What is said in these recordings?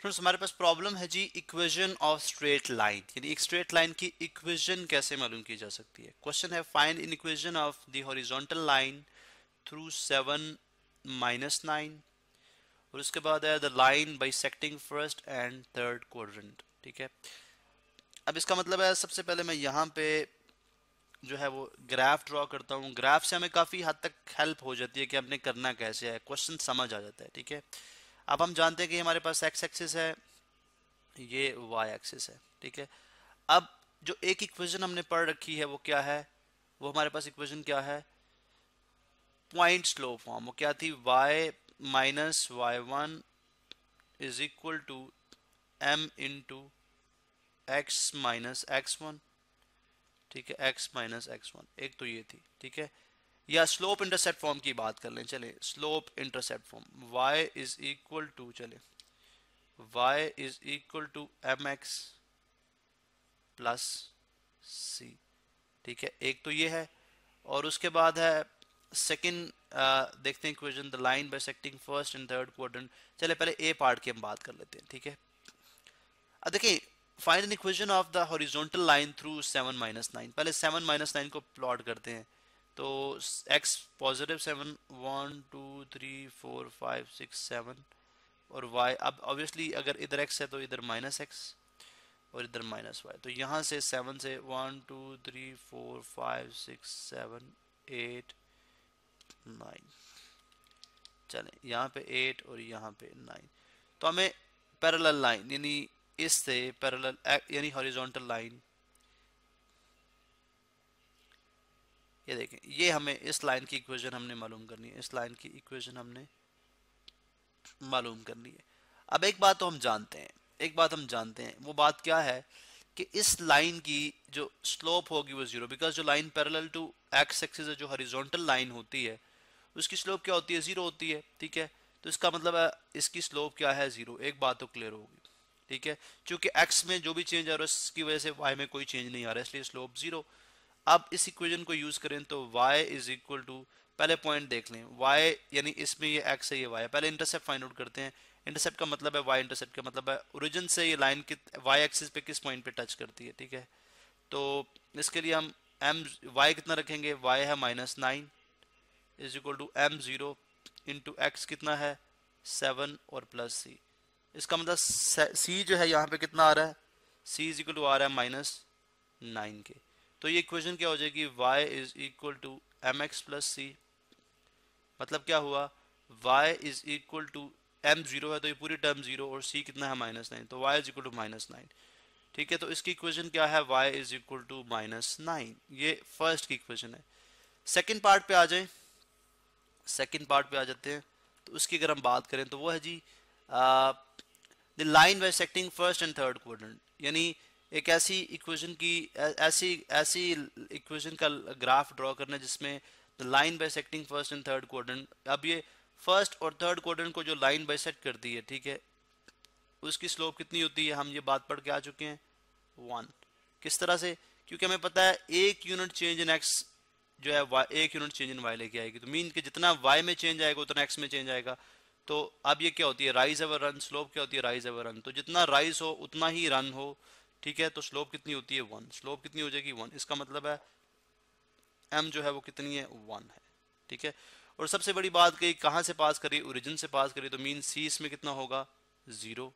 friends हमारे पास problem है जी इक्वेशन ऑफ स्ट्रेट लाइन यानी एक स्ट्रेट लाइन की इक्वेशन कैसे मालूम की जा सकती है क्वेश्चन है find in equation of the horizontal line through seven minus nine और उसके बाद है the line bisecting first and third quadrant ठीक है अब इसका मतलब है सबसे पहले मैं यहाँ पे जो है वो ग्राफ ड्रॉ करता हूँ ग्राफ से हमें काफ़ी हद तक हेल्प हो जाती है कि हमने करना कैसे है क्वेश्चन समझ आ जाता है ठीक है अब हम जानते हैं कि हमारे पास एक्स एक्सिस है ये वाई एक्सिस है ठीक है अब जो एक इक्वेशन हमने पढ़ रखी है वो क्या है वो हमारे पास इक्वेशन क्या है पॉइंट स्लो फॉर्म वो क्या थी y minus y one is equal to m into x minus x one ठीक है x माइनस एक्स वन एक तो ये थी ठीक है या स्लोप इंटरसेप्ट फॉर्म की बात कर लें चले slope intercept form y is equal to चले y is equal to m x plus c ठीक है एक तो ये है और उसके बाद है सेकेंड देखते हैं the line bisecting first and third quad चले पहले ए पार्ट की हम बात कर लेते हैं ठीक है अब देखिए final equation of the horizontal line through seven minus nine पहले सेवन माइनस नाइन को प्लॉट करते हैं तो x positive seven one two three four five six seven और y अब ऑब्वियसली अगर इधर x है तो इधर माइनस एक्स और इधर माइनस वाई तो यहाँ से सेवन से one two three four five six seven eight nine चले यहाँ पे एट और यहाँ पे नाइन तो हमें पैरेलल लाइन यानी इससे पैरेलल यानी हॉरिजॉन्टल लाइन ये देखें ये हमें इस लाइन की इक्वेशन हमने मालूम करनी है इस लाइन की इक्वेशन हमने मालूम करनी है अब एक बात तो हम जानते हैं एक बात हम जानते हैं वो बात क्या है कि इस लाइन की जो स्लोप होगी वो ज़ीरो बिकॉज जो line parallel to x axis जो हॉरिजॉन्टल लाइन होती है उसकी स्लोप क्या होती है ज़ीरो होती है ठीक है तो इसका मतलब है इसकी स्लोप क्या है ज़ीरो एक बात तो क्लियर होगी ठीक है क्योंकि एक्स में जो भी चेंज आ रहा है उसकी वजह से वाई में कोई चेंज नहीं आ रहा है इसलिए स्लोप ज़ीरो अब इस इक्वेशन को यूज करें तो y इज इक्वल टू पहले पॉइंट देख लें y यानी इसमें ये x है ये y है पहले इंटरसेप्ट फाइंड आउट करते हैं इंटरसेप्ट का मतलब है y इंटरसेप्ट का मतलब है ओरिजिन से ये लाइन कित y एक्सिस पे किस पॉइंट पे टच करती है ठीक है तो इसके लिए हम m y कितना रखेंगे y है minus nine is equal to m zero into x कितना है सेवन और प्लस सी इसका मतलब सी जो है यहाँ पे कितना आ रहा है सी इज इक्वल टू आ रहा है माइनस नाइन के तो ये इक्वेशन क्या हो जाएगी y is equal to m x plus c मतलब क्या हुआ y is equal to m zero है तो ये पूरी टर्म जीरो और c कितना है माइनस नाइन तो y is equal to minus nine ठीक है तो इसकी इक्वेशन क्या है y is equal to minus nine ये फर्स्ट की इक्वेशन है सेकेंड पार्ट पे आ जाए सेकेंड पार्ट पे आ जाते हैं तो उसकी अगर हम बात करें तो वो है जी the line bisecting first and third quadrant यानी एक ऐसी इक्वेशन की ऐसी ऐसी इक्वेशन का ग्राफ ड्रॉ करना जिसमें line bisecting first and third quadrant अब ये फर्स्ट और थर्ड क्वाड्रेंट को जो लाइन बाई सेट करती है ठीक है उसकी स्लोप कितनी होती है हम ये बात पढ़ के आ चुके हैं वन किस तरह से क्योंकि हमें पता है एक यूनिट चेंज इन एक्स जो है एक यूनिट चेंज इन वाई लेके आएगी तो मीन के जितना वाई में चेंज आएगा उतना एक्स में चेंज आएगा तो अब ये क्या होती है राइज अवर रन स्लोप क्या होती है राइज अवर रन तो जितना राइज हो उतना ही रन हो ठीक है तो स्लोप कितनी होती है वन स्लोप कितनी हो जाएगी वन इसका मतलब है एम जो है वो कितनी है वन है ठीक है और सबसे बड़ी बात कही कहाँ से पास करी ओरिजिन से पास करी तो मीन सी इसमें कितना होगा जीरो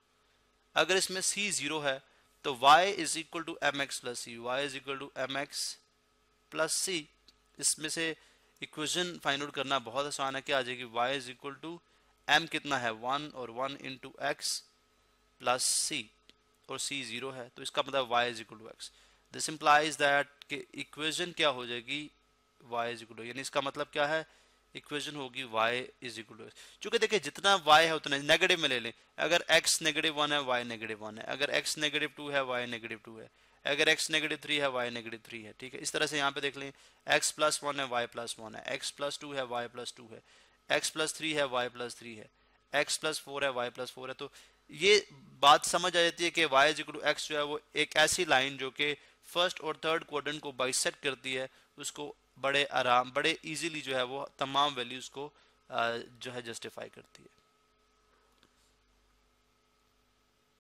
अगर इसमें सी जीरो है तो y is equal to m x plus c y is equal to m x plus c इसमें से इक्वेशन फाइंड आउट करना बहुत आसान है क्या आ जाएगी y is equal to m कितना है वन और one into x plus c और c जीरो है तो इसका मतलब y is equal to x this implies that कि इक्वेशन क्या हो जाएगी y इज इक्वल टू यानी इसका मतलब क्या है इक्वेशन होगी y इज इक्वल टू चूंकि देखिए जितना y है उतना नेगेटिव में ले लें अगर x नेगेटिव वन है y नेगेटिव वन है अगर x नेगेटिव टू है y नेगेटिव टू है अगर x नेगेटिव थ्री है y नेगेटिव थ्री है ठीक है इस तरह से यहाँ पे देख लें x प्लस वन है y प्लस वन है x प्लस टू है y प्लस टू है x प्लस थ्री है y प्लस थ्री है x प्लस फोर है y प्लस फोर है तो ये बात समझ आ जाती है कि वाई इज एक्स जो है वो एक ऐसी लाइन जो कि फर्स्ट और थर्ड क्वाड्रेंट को बाइसेट करती है उसको बड़े आराम बड़े इजीली जो है वो तमाम वैल्यूज़ को uh, जो है जस्टिफाई करती है